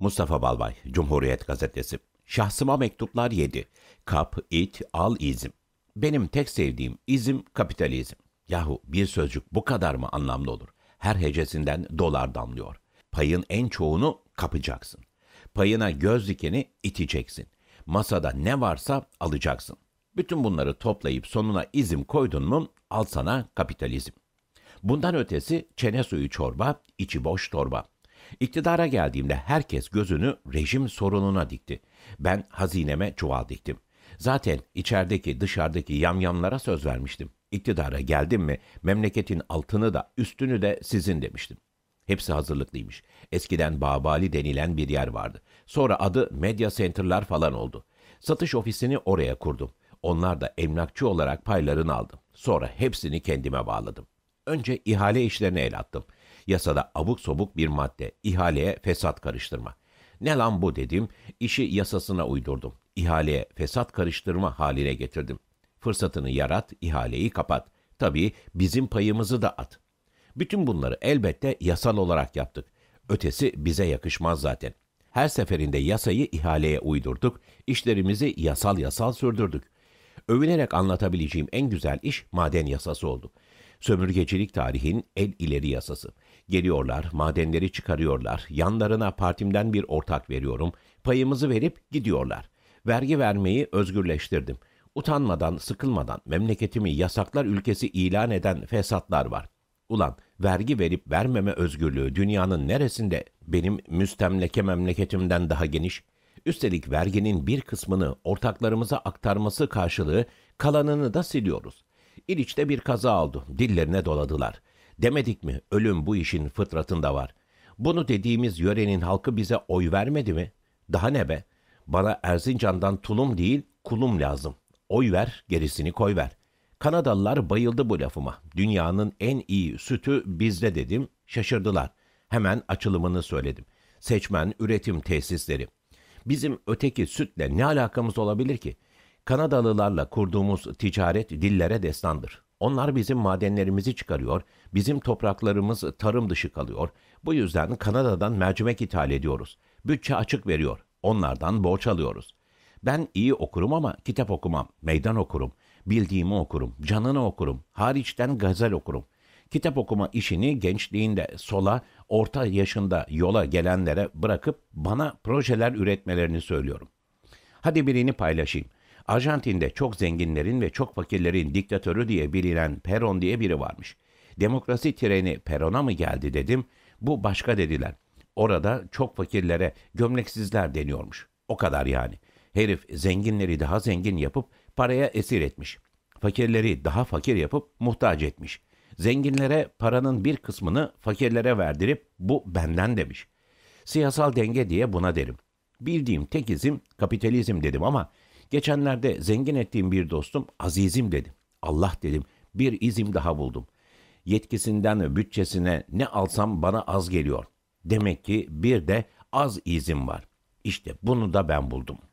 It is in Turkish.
Mustafa Balbay, Cumhuriyet Gazetesi. Şahsıma mektuplar yedi. Kap, it, al izim. Benim tek sevdiğim izim kapitalizm. Yahu bir sözcük bu kadar mı anlamlı olur? Her hecesinden dolar damlıyor. Payın en çoğunu kapacaksın. Payına göz dikeni iteceksin. Masada ne varsa alacaksın. Bütün bunları toplayıp sonuna izim koydun mu al sana kapitalizm. Bundan ötesi çene suyu çorba, içi boş torba. İktidara geldiğimde herkes gözünü rejim sorununa dikti. Ben hazineme çuval diktim. Zaten içerideki dışarıdaki yamyamlara söz vermiştim. İktidara geldim mi memleketin altını da üstünü de sizin demiştim. Hepsi hazırlıklıymış. Eskiden Babali denilen bir yer vardı. Sonra adı Medya Center'lar falan oldu. Satış ofisini oraya kurdum. Onlar da emlakçı olarak paylarını aldım. Sonra hepsini kendime bağladım. Önce ihale işlerine el attım. Yasada abuk sobuk bir madde, ihaleye fesat karıştırma. Ne lan bu dedim, işi yasasına uydurdum. İhaleye fesat karıştırma haline getirdim. Fırsatını yarat, ihaleyi kapat. Tabii bizim payımızı da at. Bütün bunları elbette yasal olarak yaptık. Ötesi bize yakışmaz zaten. Her seferinde yasayı ihaleye uydurduk, işlerimizi yasal yasal sürdürdük. Övünerek anlatabileceğim en güzel iş maden yasası oldu. Sömürgecilik tarihin el ileri yasası. Geliyorlar, madenleri çıkarıyorlar, yanlarına partimden bir ortak veriyorum, payımızı verip gidiyorlar. Vergi vermeyi özgürleştirdim. Utanmadan, sıkılmadan memleketimi yasaklar ülkesi ilan eden fesatlar var. Ulan vergi verip vermeme özgürlüğü dünyanın neresinde benim müstemleke memleketimden daha geniş? Üstelik verginin bir kısmını ortaklarımıza aktarması karşılığı kalanını da siliyoruz. İliç'te bir kaza oldu. Dillerine doladılar. Demedik mi ölüm bu işin fıtratında var. Bunu dediğimiz yörenin halkı bize oy vermedi mi? Daha ne be? Bana Erzincan'dan tulum değil kulum lazım. Oy ver gerisini koy ver. Kanadalılar bayıldı bu lafıma. Dünyanın en iyi sütü bizde dedim. Şaşırdılar. Hemen açılımını söyledim. Seçmen üretim tesisleri. Bizim öteki sütle ne alakamız olabilir ki? Kanadalılarla kurduğumuz ticaret dillere destandır. Onlar bizim madenlerimizi çıkarıyor, bizim topraklarımız tarım dışı kalıyor. Bu yüzden Kanada'dan mercimek ithal ediyoruz. Bütçe açık veriyor. Onlardan borç alıyoruz. Ben iyi okurum ama kitap okumam, meydan okurum, bildiğimi okurum, canını okurum, hariçten gazel okurum. Kitap okuma işini gençliğinde sola, orta yaşında yola gelenlere bırakıp bana projeler üretmelerini söylüyorum. Hadi birini paylaşayım. Arjantin'de çok zenginlerin ve çok fakirlerin diktatörü diye bilinen Peron diye biri varmış. Demokrasi treni Peron'a mı geldi dedim. Bu başka dediler. Orada çok fakirlere gömleksizler deniyormuş. O kadar yani. Herif zenginleri daha zengin yapıp paraya esir etmiş. Fakirleri daha fakir yapıp muhtaç etmiş. Zenginlere paranın bir kısmını fakirlere verdirip bu benden demiş. Siyasal denge diye buna derim. Bildiğim tek izim kapitalizm dedim ama Geçenlerde zengin ettiğim bir dostum azizim dedim. Allah dedim bir izim daha buldum. Yetkisinden ve bütçesine ne alsam bana az geliyor. Demek ki bir de az izim var. İşte bunu da ben buldum.